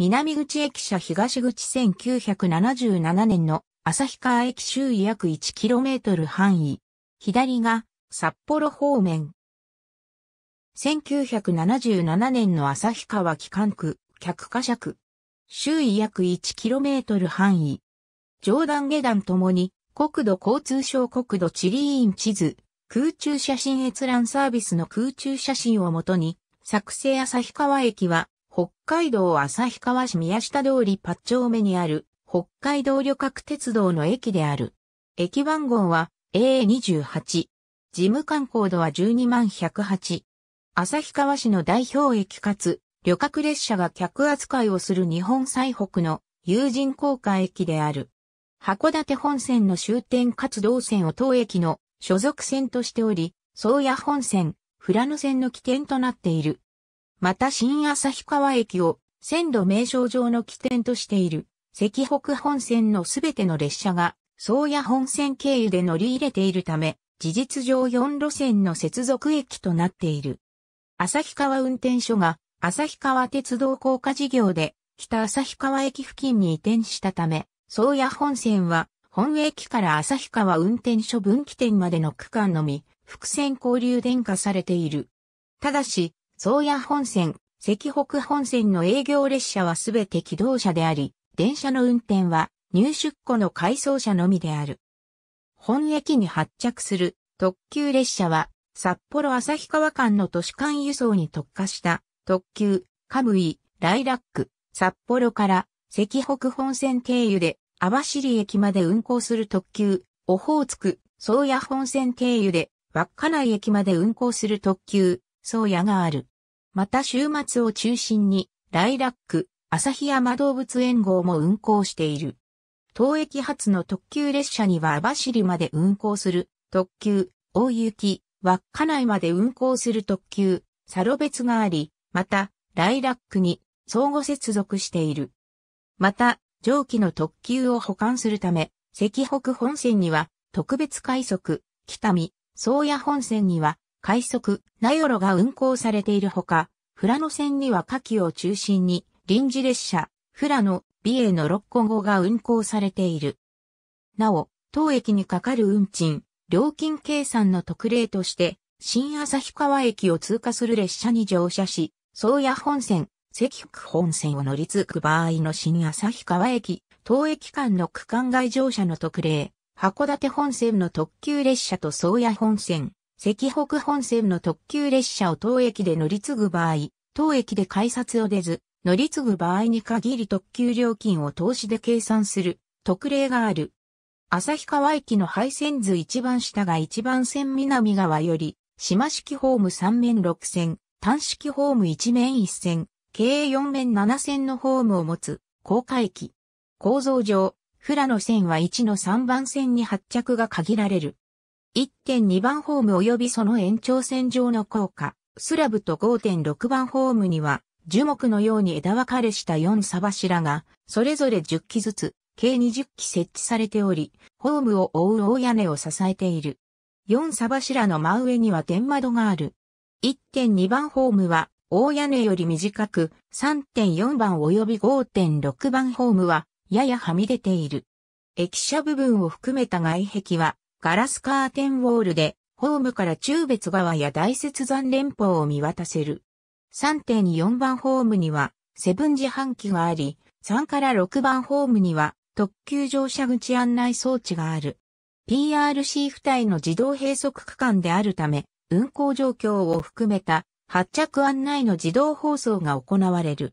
南口駅舎東口1977年の旭川駅周囲約 1km 範囲。左が札幌方面。1977年の旭川機関区、客貨尺。周囲約 1km 範囲。上段下段ともに国土交通省国土地理院地図、空中写真閲覧サービスの空中写真をもとに、作成旭川駅は北海道旭川市宮下通り八丁目にある北海道旅客鉄道の駅である。駅番号は AA28。事務官コードは12108。旭川市の代表駅かつ旅客列車が客扱いをする日本最北の有人高架駅である。函館本線の終点活動線を当駅の所属線としており、宗谷本線、富良野線の起点となっている。また新旭川駅を線路名称上の起点としている、赤北本線のすべての列車が、宗谷本線経由で乗り入れているため、事実上4路線の接続駅となっている。旭川運転所が、旭川鉄道高架事業で、北旭川駅付近に移転したため、宗谷本線は、本駅から旭川運転所分岐点までの区間のみ、伏線交流電化されている。ただし、宗谷本線、関北本線の営業列車はすべて機動車であり、電車の運転は入出庫の回送車のみである。本駅に発着する特急列車は札幌旭川間の都市間輸送に特化した特急、カムイ、ライラック、札幌から関北本線経由で網走駅まで運行する特急、オホーツク、宗谷本線経由で稚内駅まで運行する特急、宗谷がある。また週末を中心に、ライラック、旭山動物園号も運行している。当駅発の特急列車には網走まで運行する特急、大雪、稚内まで運行する特急、サロ別があり、また、ライラックに相互接続している。また、上記の特急を保管するため、関北本線には特別快速、北見、宗谷本線には快速、ナヨロが運行されているほか、富良野線には下記を中心に、臨時列車、富良野、美瑛の6個号が運行されている。なお、当駅にかかる運賃、料金計算の特例として、新旭川駅を通過する列車に乗車し、宗谷本線、関福本線を乗り継ぐ場合の新旭川駅、当駅間の区間外乗車の特例、函館本線の特急列車と宗谷本線、関北本線の特急列車を当駅で乗り継ぐ場合、当駅で改札を出ず、乗り継ぐ場合に限り特急料金を投資で計算する特例がある。旭川駅の配線図一番下が一番線南側より、島式ホーム3面6線、単式ホーム1面1線、計4面7線のホームを持つ、高架駅。構造上、富良野線は1の3番線に発着が限られる。1.2番ホーム及びその延長線上の高架、スラブと5.6番ホームには、樹木のように枝分かれした4サ柱が、それぞれ10基ずつ、計20基設置されており、ホームを覆う大屋根を支えている。4サ柱の真上には天窓がある。1.2番ホームは、大屋根より短く、3.4番及び5.6番ホームは、ややはみ出ている。駅舎部分を含めた外壁は、ガラスカーテンウォールで、ホームから中別川や大雪山連峰を見渡せる。3.4番ホームには、セブン自販機があり、3から6番ホームには、特急乗車口案内装置がある。PRC 付帯の自動閉塞区間であるため、運行状況を含めた発着案内の自動放送が行われる。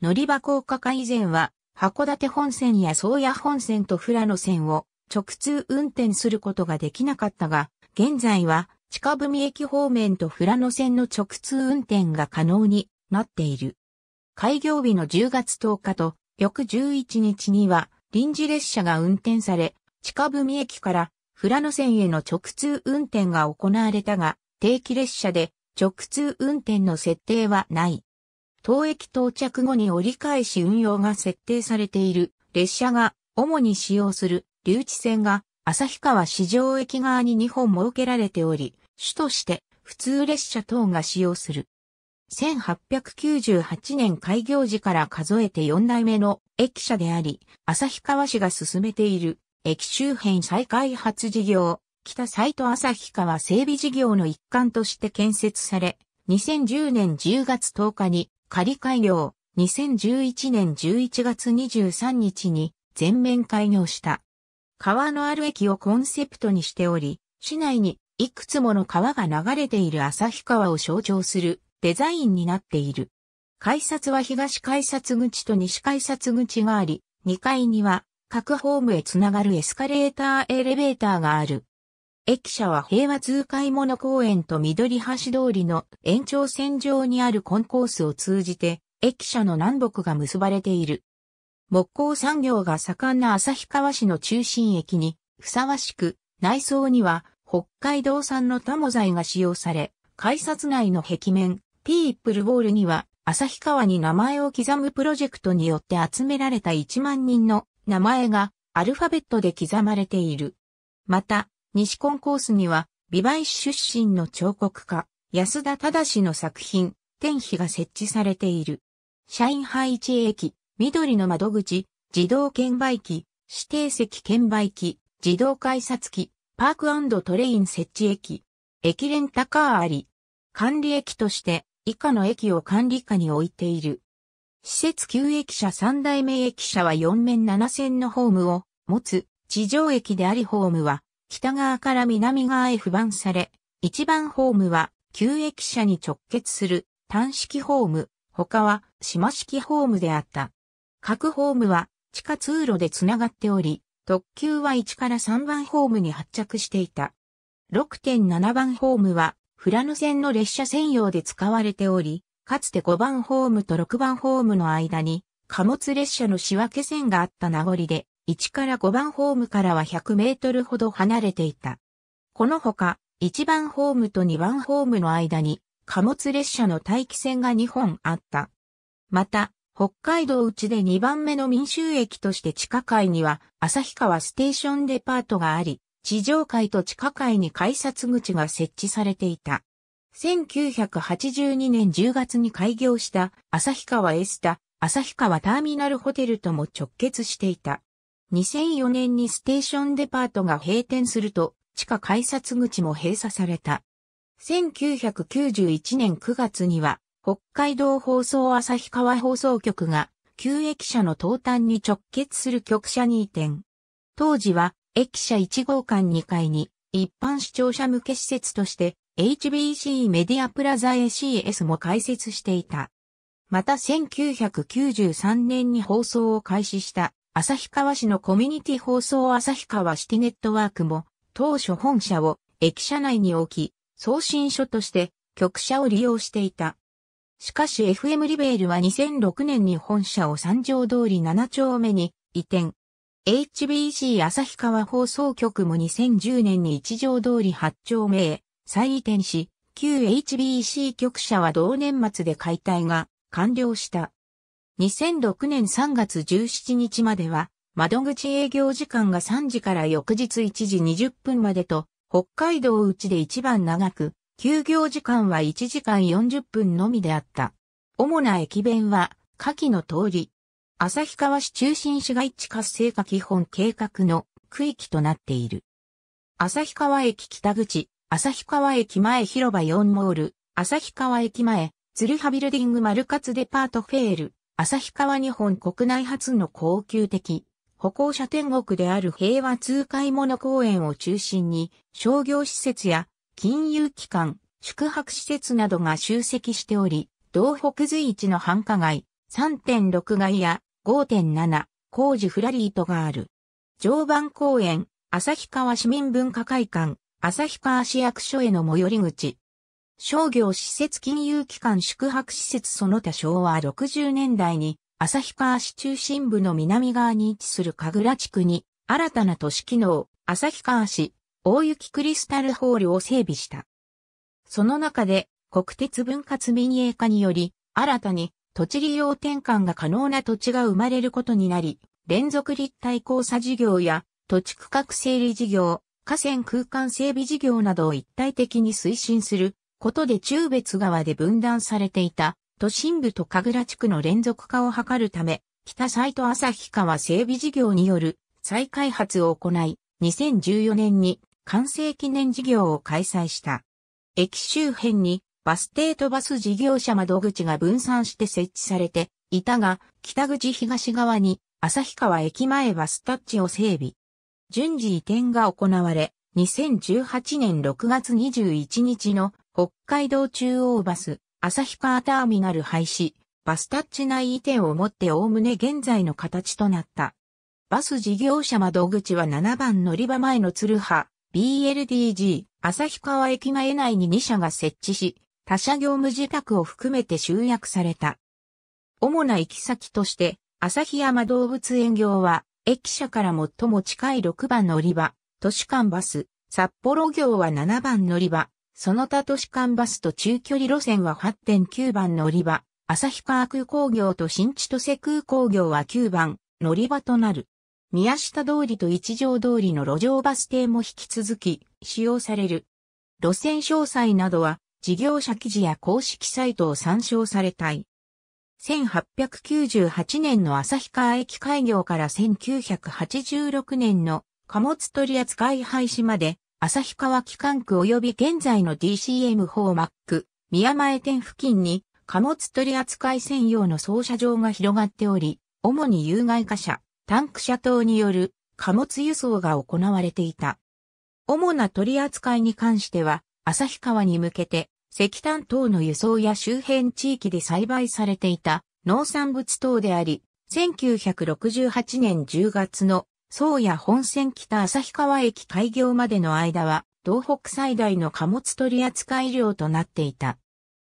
乗り場高架化以前は、函館本線や宗谷本線と富良野線を直通運転することができなかったが、現在は近文駅方面と富良野線の直通運転が可能になっている。開業日の10月10日と翌11日には臨時列車が運転され、近文駅から富良野線への直通運転が行われたが、定期列車で直通運転の設定はない。当駅到着後に折り返し運用が設定されている列車が主に使用する留置線が旭川市場駅側に2本設けられており、主として普通列車等が使用する。1898年開業時から数えて4代目の駅舎であり、旭川市が進めている駅周辺再開発事業、北サイト旭川整備事業の一環として建設され、2010年10月10日に仮開業、2011年11月23日に全面開業した。川のある駅をコンセプトにしており、市内にいくつもの川が流れている旭川を象徴するデザインになっている。改札は東改札口と西改札口があり、2階には各ホームへつながるエスカレーターエレベーターがある。駅舎は平和通海物公園と緑橋通りの延長線上にあるコンコースを通じて、駅舎の南北が結ばれている。木工産業が盛んな旭川市の中心駅に、ふさわしく、内装には、北海道産のタモ材が使用され、改札内の壁面、ピープルウォールには、旭川に名前を刻むプロジェクトによって集められた1万人の名前がアルファベットで刻まれている。また、西コンコースには、美梅市出身の彫刻家、安田忠の作品、天碑が設置されている。社員配置駅、緑の窓口、自動券売機、指定席券売機、自動改札機、パークトレイン設置駅、駅レンタカーあり、管理駅として以下の駅を管理下に置いている。施設旧駅舎三代目駅舎は4面7線のホームを持つ地上駅でありホームは北側から南側へ不番され、1番ホームは旧駅舎に直結する単式ホーム、他は島式ホームであった。各ホームは地下通路でつながっており、特急は1から3番ホームに発着していた。6.7番ホームは、フラノ線の列車専用で使われており、かつて5番ホームと6番ホームの間に、貨物列車の仕分け線があった名残で、1から5番ホームからは100メートルほど離れていた。このほか、1番ホームと2番ホームの間に、貨物列車の待機線が2本あった。また、北海道内で2番目の民衆駅として地下階には、旭川ステーションデパートがあり、地上階と地下階に改札口が設置されていた。1982年10月に開業した旭川エスタ、旭川ターミナルホテルとも直結していた。2004年にステーションデパートが閉店すると、地下改札口も閉鎖された。1991年9月には、北海道放送旭川放送局が、旧駅舎の東端に直結する局舎に移転。当時は、駅舎1号館2階に、一般視聴者向け施設として、HBC メディアプラザ ACS も開設していた。また1993年に放送を開始した旭川市のコミュニティ放送旭川シティネットワークも当初本社を駅舎内に置き送信所として局舎を利用していた。しかし FM リベールは2006年に本社を三条通り7丁目に移転。HBC 旭川放送局も2010年に一条通り8丁目へ再移転し、旧 HBC 局舎は同年末で解体が完了した。2006年3月17日までは、窓口営業時間が3時から翌日1時20分までと、北海道うちで一番長く、休業時間は1時間40分のみであった。主な駅弁は、下記の通り、旭川市中心市街地活性化基本計画の区域となっている。旭川駅北口、旭川駅前広場4モール、旭川駅前、鶴葉ビルディング丸活デパートフェール、旭川日本国内初の高級的、歩行者天国である平和通買物公園を中心に商業施設や金融機関、宿泊施設などが集積しており、道北随一の繁華街、3.6街や5.7、工事フラリートがある。常磐公園、旭川市民文化会館、旭川市役所への最寄り口。商業施設金融機関宿泊施設その他昭和60年代に、旭川市中心部の南側に位置する神楽地区に、新たな都市機能、旭川市、大雪クリスタルホールを整備した。その中で国鉄分割民営化により、新たに土地利用転換が可能な土地が生まれることになり、連続立体交差事業や土地区画整理事業、河川空間整備事業などを一体的に推進することで中別川で分断されていた都心部と神楽地区の連続化を図るため、北サイト旭川整備事業による再開発を行い、2014年に完成記念事業を開催した。駅周辺にバス停とバス事業者窓口が分散して設置されていたが、北口東側に旭川駅前バスタッチを整備。順次移転が行われ、2018年6月21日の北海道中央バス旭川ターミナル廃止、バスタッチ内移転をもっておおむね現在の形となった。バス事業者窓口は7番乗り場前の鶴葉、BLDG、旭川駅前内に2社が設置し、他社業務自宅を含めて集約された。主な行き先として、旭山動物園業は、駅舎から最も近い6番乗り場、都市間バス、札幌業は7番乗り場、その他都市間バスと中距離路線は8.9番乗り場、旭川空港業と新千歳空港業は9番乗り場となる。宮下通りと一条通りの路上バス停も引き続き使用される。路線詳細などは事業者記事や公式サイトを参照されたい。1898年の旭川駅開業から1986年の貨物取扱廃止まで旭川機関区及び現在の DCM 4マック宮前店付近に貨物取扱専用の操車場が広がっており、主に有害貨車、タンク車等による貨物輸送が行われていた。主な取り扱いに関しては、旭川に向けて石炭等の輸送や周辺地域で栽培されていた農産物等であり、1968年10月の宗谷本線北旭川駅開業までの間は、東北最大の貨物取扱い量となっていた。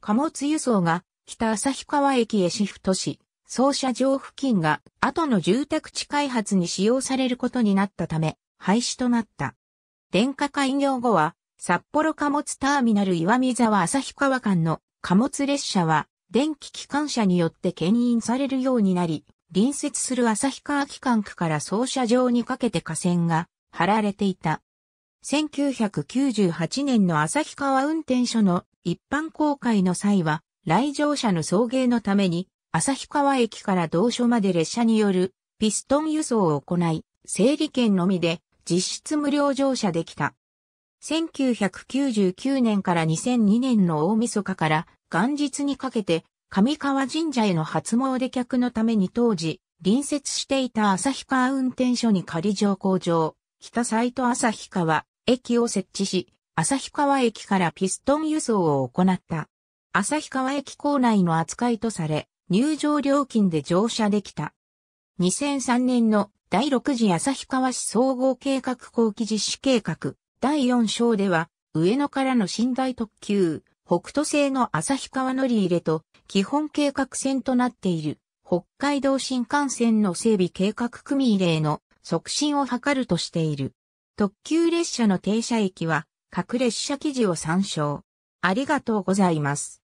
貨物輸送が北旭川駅へシフトし、操車場付近が後の住宅地開発に使用されることになったため廃止となった。電化開業後は札幌貨物ターミナル岩見沢旭川間の貨物列車は電気機関車によって牽引されるようになり、隣接する旭川機関区から操車場にかけて架線が張られていた。1998年の旭川運転所の一般公開の際は、来場者の送迎のために旭川駅から同所まで列車によるピストン輸送を行い、整理券のみで実質無料乗車できた。1999年から2002年の大晦日から元日にかけて上川神社への初詣客のために当時隣接していた旭川運転所に仮乗降場、北サイト旭川駅を設置し、旭川駅からピストン輸送を行った。旭川駅構内の扱いとされ、入場料金で乗車できた。2003年の第6次旭川市総合計画後期実施計画第4章では、上野からの寝台特急、北斗製の旭川乗り入れと基本計画線となっている北海道新幹線の整備計画組入れの促進を図るとしている。特急列車の停車駅は各列車記事を参照。ありがとうございます。